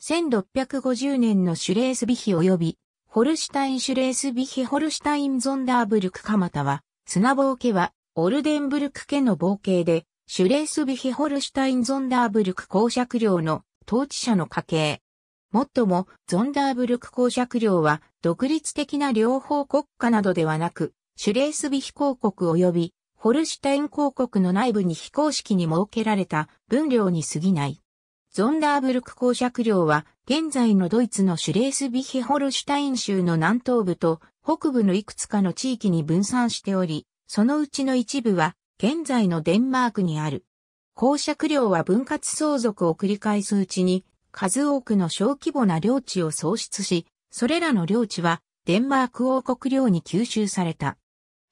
1650年のシュレースビヒ及び、ホルシュタインシュレースビヒホルシュタインゾンダーブルク蒲田は、砂棒家は、オルデンブルク家の冒険で、シュレースビヒホルシュタインゾンダーブルク公爵領の統治者の家系。もっとも、ゾンダーブルク公爵領は、独立的な両方国家などではなく、シュレースビヒ公国及び、ホルシュタイン公国の内部に非公式に設けられた分領に過ぎない。ゾンダーブルク公爵領は、現在のドイツのシュレースビヒホルシュタイン州の南東部と北部のいくつかの地域に分散しており、そのうちの一部は、現在のデンマークにある。公爵領は分割相続を繰り返すうちに、数多くの小規模な領地を創出し、それらの領地は、デンマーク王国領に吸収された。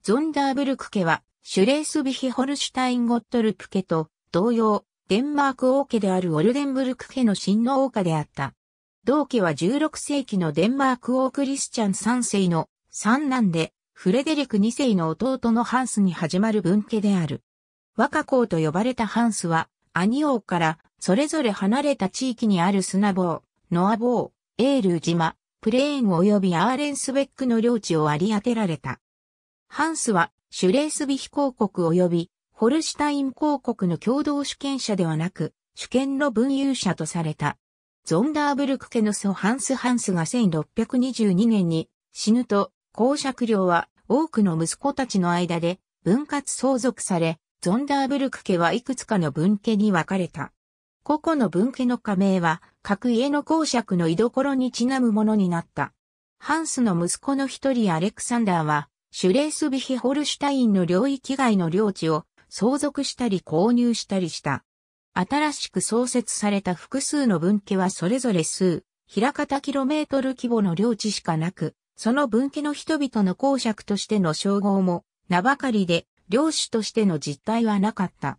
ゾンダーブルク家は、シュレースビヒホルシュタインゴットルプ家と同様、デンマーク王家であるオルデンブルク家の親王家であった。同家は16世紀のデンマーク王クリスチャン3世の三男で、フレデリク2世の弟のハンスに始まる分家である。若公と呼ばれたハンスは、兄王からそれぞれ離れた地域にあるスナボー、ノアボー、エール島、プレーン及びアーレンスベックの領地を割り当てられた。ハンスはシュレースビヒ公国及びホルシュタイン公国の共同主権者ではなく、主権の分有者とされた。ゾンダーブルク家の祖ハンス・ハンスが1622年に死ぬと、公爵領は多くの息子たちの間で分割相続され、ゾンダーブルク家はいくつかの分家に分かれた。個々の分家の加盟は、各家の公爵の居所にちなむものになった。ハンスの息子の一人アレクサンダーは、シュレースビヒホルシュタインの領域外の領地を相続したり購入したりした。新しく創設された複数の分家はそれぞれ数、平方キロメートル規模の領地しかなく、その分家の人々の公爵としての称号も、名ばかりで、領主としての実態はなかった。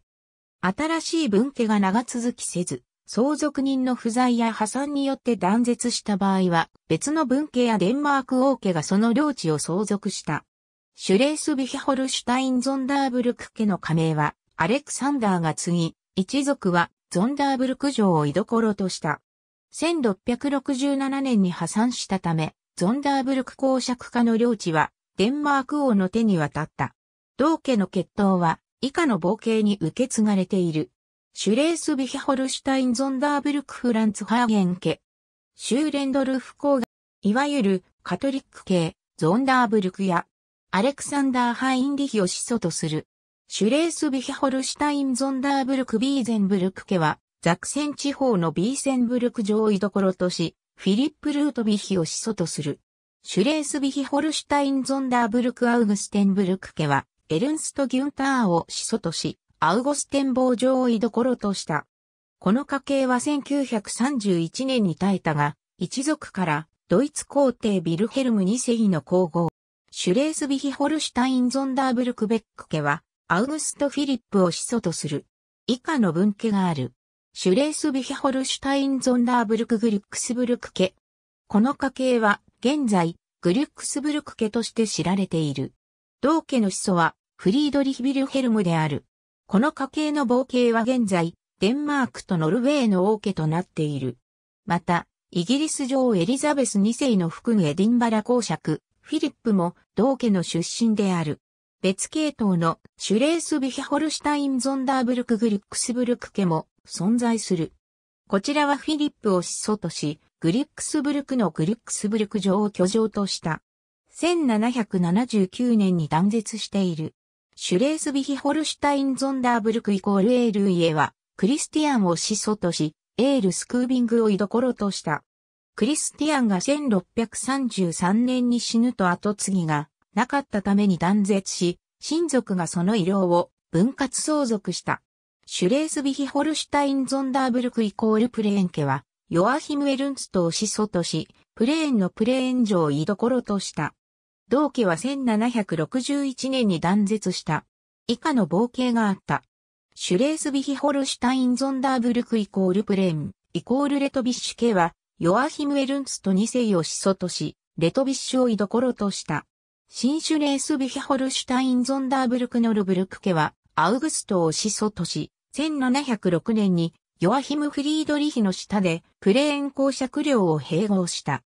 新しい分家が長続きせず、相続人の不在や破産によって断絶した場合は、別の分家やデンマーク王家がその領地を相続した。シュレースビヒホルシュタイン・ゾンダーブルク家の加盟は、アレクサンダーが継ぎ、一族はゾンダーブルク城を居所とした。1667年に破産したため、ゾンダーブルク公爵家の領地は、デンマーク王の手に渡った。同家の血統は、以下の冒険に受け継がれている。シュレースビヒホルシュタイン・ゾンダーブルク・フランツ・ハーゲン家。シューレンドルフ公が、いわゆるカトリック系、ゾンダーブルクや、アレクサンダー・ハインリヒを始祖とする。シュレースビヒホルシュタイン・ゾンダーブルク・ビーゼンブルク家は、ザクセン地方のビーセンブルク上位どころとし、フィリップ・ルートビヒを始祖とする。シュレースビヒホルシュタイン・ゾンダーブルク・アウグステンブルク家は、エルンスト・ギュンターを始祖とし、アウゴステンボー上位どころとした。この家系は1931年に耐えたが、一族からドイツ皇帝ビルヘルム2世の皇后、シュレースビヒホルシュタイン・ゾンダーブルクベック家は、アウグスト・フィリップを始祖とする。以下の分家がある。シュレースビヒホルシュタイン・ゾンダーブルク・グリュックスブルク家。この家系は、現在、グリュックスブルク家として知られている。同家の始祖は、フリードリヒ・ビルヘルムである。この家系の冒険は現在、デンマークとノルウェーの王家となっている。また、イギリス女王エリザベス2世の含むエディンバラ公爵、フィリップも同家の出身である。別系統のシュレースビヒホルシュタイン・ゾンダーブルク・グリックスブルク家も存在する。こちらはフィリップを始祖とし、グリックスブルクのグリックスブルク城を居城とした。1779年に断絶している。シュレースビヒホルシュタイン・ゾンダーブルクイコールエール家は、クリスティアンを始祖とし、エール・スクービングを居所とした。クリスティアンが1633年に死ぬと後継ぎがなかったために断絶し、親族がその医療を分割相続した。シュレースビヒホルシュタイン・ゾンダーブルクイコールプレーン家は、ヨアヒム・エルンストを始祖とし、プレーンのプレーン城を居所とした。同家は1761年に断絶した。以下の冒険があった。シュレースビヒホルシュタイン・ゾンダーブルクイコールプレーン、イコールレトビッシュ家は、ヨアヒム・エルンツと二世を始祖とし、レトビッシュを居所とした。新種レース・ビヒホルシュタイン・ゾンダーブルク・ノルブルク家は、アウグストを始祖とし、1706年にヨアヒム・フリードリヒの下でプレーン公爵領を併合した。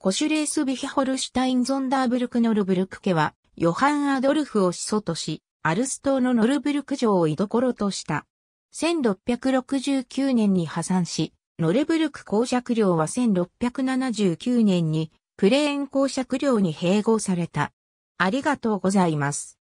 コシュレース・ビヒホルシュタイン・ゾンダーブルク・ノルブルク家は、ヨハン・アドルフを始祖とし、アルストのノルブルク城を居所とした。1669年に破産し、ノレブルク公爵領は1679年にプレーン公爵領に併合された。ありがとうございます。